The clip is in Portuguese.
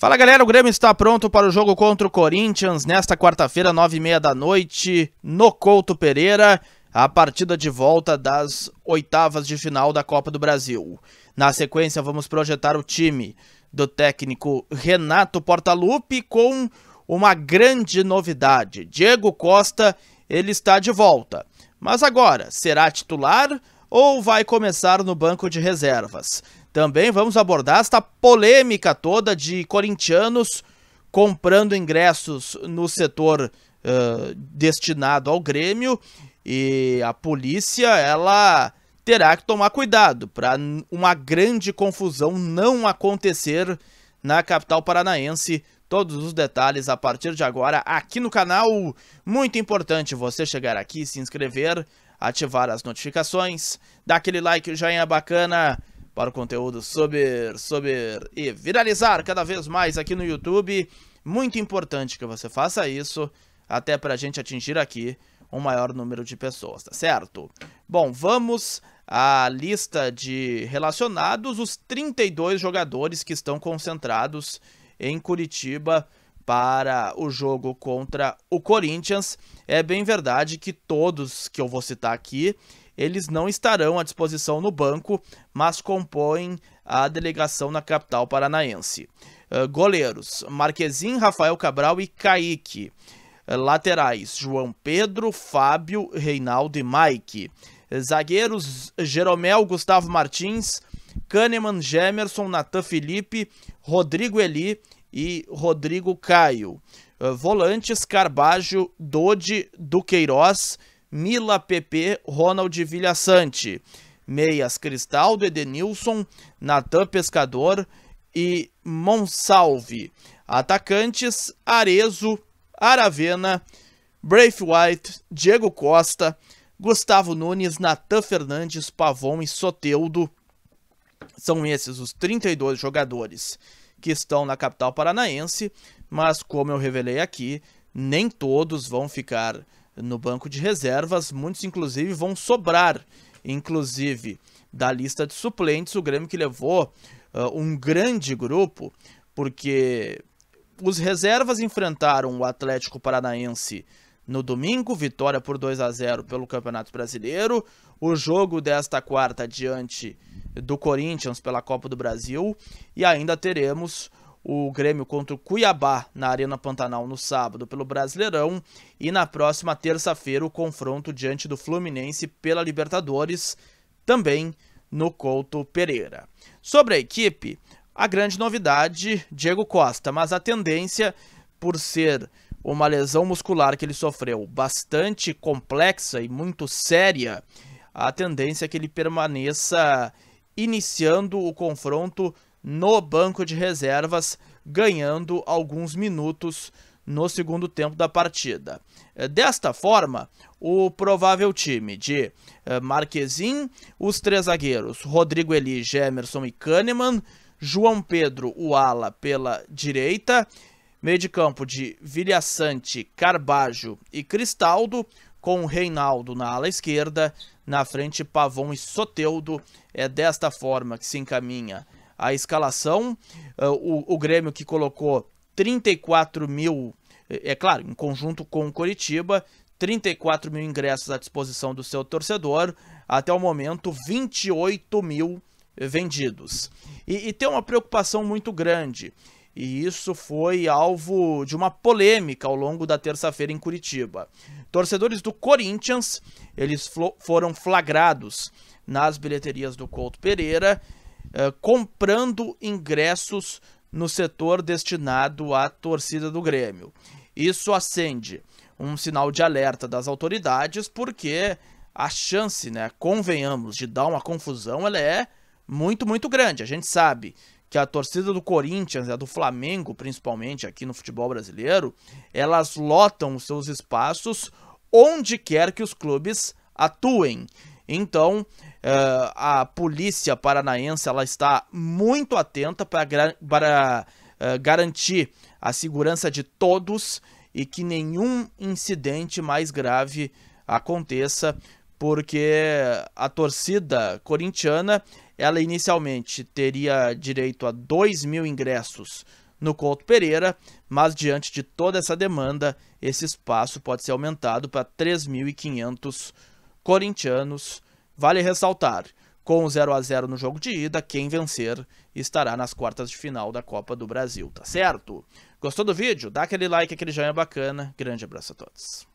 Fala galera, o Grêmio está pronto para o jogo contra o Corinthians nesta quarta-feira, nove e meia da noite, no Couto Pereira, a partida de volta das oitavas de final da Copa do Brasil. Na sequência, vamos projetar o time do técnico Renato Portaluppi com uma grande novidade. Diego Costa, ele está de volta. Mas agora, será titular ou vai começar no banco de reservas? Também vamos abordar esta polêmica toda de corintianos comprando ingressos no setor uh, destinado ao Grêmio e a polícia ela terá que tomar cuidado para uma grande confusão não acontecer na capital paranaense. Todos os detalhes a partir de agora aqui no canal. Muito importante você chegar aqui, se inscrever, ativar as notificações, dar aquele like o joinha bacana para o conteúdo sobre, sobre e viralizar cada vez mais aqui no YouTube. Muito importante que você faça isso, até para a gente atingir aqui um maior número de pessoas, tá certo? Bom, vamos à lista de relacionados, os 32 jogadores que estão concentrados em Curitiba para o jogo contra o Corinthians. É bem verdade que todos que eu vou citar aqui, eles não estarão à disposição no banco, mas compõem a delegação na capital paranaense. Uh, goleiros: Marquezim, Rafael Cabral e Kaique. Uh, laterais: João Pedro, Fábio, Reinaldo e Mike. zagueiros: Jeromel, Gustavo Martins, Kahneman, Gemerson, Natan Felipe, Rodrigo Eli e Rodrigo Caio. Ah, volantes: Carbajo, Dodi, Duqueiroz. Mila PP, Ronald Vilhaçante. Meias Cristaldo, Edenilson, Natan Pescador e Monsalve. Atacantes, Arezo, Aravena, Brave White, Diego Costa, Gustavo Nunes, Natan Fernandes, Pavon e Soteudo. São esses os 32 jogadores que estão na capital paranaense, mas como eu revelei aqui, nem todos vão ficar no banco de reservas. Muitos, inclusive, vão sobrar. Inclusive, da lista de suplentes, o Grêmio que levou uh, um grande grupo, porque os reservas enfrentaram o Atlético Paranaense no domingo, vitória por 2 a 0 pelo Campeonato Brasileiro. O jogo desta quarta diante do Corinthians pela Copa do Brasil e ainda teremos o Grêmio contra o Cuiabá na Arena Pantanal no sábado pelo Brasileirão e na próxima terça-feira o confronto diante do Fluminense pela Libertadores, também no Couto Pereira. Sobre a equipe, a grande novidade, Diego Costa, mas a tendência por ser uma lesão muscular que ele sofreu bastante complexa e muito séria, a tendência é que ele permaneça iniciando o confronto no banco de reservas, ganhando alguns minutos no segundo tempo da partida. Eh, desta forma, o provável time de eh, Marquezin, os três zagueiros, Rodrigo Eli, Gemerson e Kahneman, João Pedro, o ala, pela direita, meio de campo de Vilhaçante, Carbajo e Cristaldo, com Reinaldo na ala esquerda, na frente Pavon e Soteudo, é desta forma que se encaminha a escalação. Ah, o, o Grêmio que colocou 34 mil, eh, é claro, em conjunto com o Coritiba, 34 mil ingressos à disposição do seu torcedor. Até o momento, 28 mil vendidos. E, e tem uma preocupação muito grande. E isso foi alvo de uma polêmica ao longo da terça-feira em Curitiba. Torcedores do Corinthians, eles foram flagrados nas bilheterias do Couto Pereira eh, comprando ingressos no setor destinado à torcida do Grêmio. Isso acende um sinal de alerta das autoridades, porque a chance, né, convenhamos, de dar uma confusão, ela é muito, muito grande. A gente sabe que a torcida do Corinthians, a né, do Flamengo, principalmente aqui no futebol brasileiro, elas lotam os seus espaços onde quer que os clubes atuem. Então, Uh, a polícia paranaense ela está muito atenta para, uh, garantir a segurança de todos e que nenhum incidente mais grave aconteça, porque a torcida corintiana ela inicialmente teria direito a 2 mil ingressos no Couto Pereira, mas diante de toda essa demanda, esse espaço pode ser aumentado para 3.500 corintianos Vale ressaltar, com 0 a 0 no jogo de ida, quem vencer estará nas quartas de final da Copa do Brasil, tá certo? Gostou do vídeo? Dá aquele like, aquele joinha bacana. Grande abraço a todos.